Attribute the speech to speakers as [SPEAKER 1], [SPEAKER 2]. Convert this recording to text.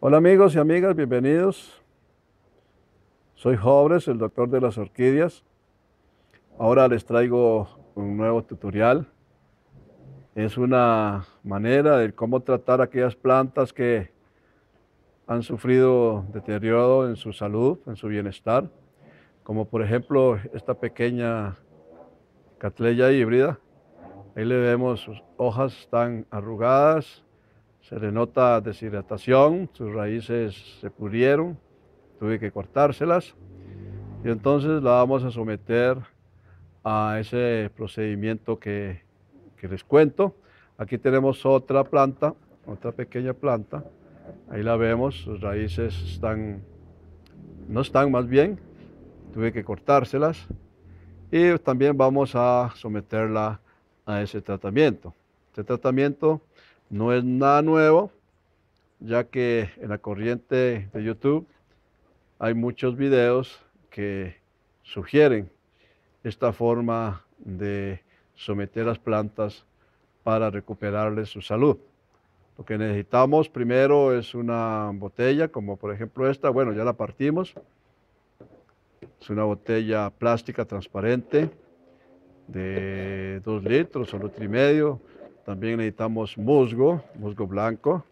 [SPEAKER 1] Hola amigos y amigas, bienvenidos. Soy Jobres, el doctor de las orquídeas. Ahora les traigo un nuevo tutorial. Es una manera de cómo tratar aquellas plantas que han sufrido deterioro en su salud, en su bienestar, como por ejemplo esta pequeña catleya híbrida. Ahí le vemos sus hojas tan arrugadas, se le nota deshidratación, sus raíces se pudrieron, tuve que cortárselas y entonces la vamos a someter a ese procedimiento que, les cuento. Aquí tenemos otra planta, otra pequeña planta, ahí la vemos, sus raíces están, no están más bien, tuve que cortárselas y también vamos a someterla a ese tratamiento. Este tratamiento no es nada nuevo, ya que en la corriente de YouTube hay muchos videos que sugieren esta forma de someter las plantas para recuperarles su salud. Lo que necesitamos primero es una botella, como por ejemplo esta, bueno, ya la partimos. Es una botella plástica transparente de 2 litros o litro y medio, también necesitamos musgo, musgo blanco.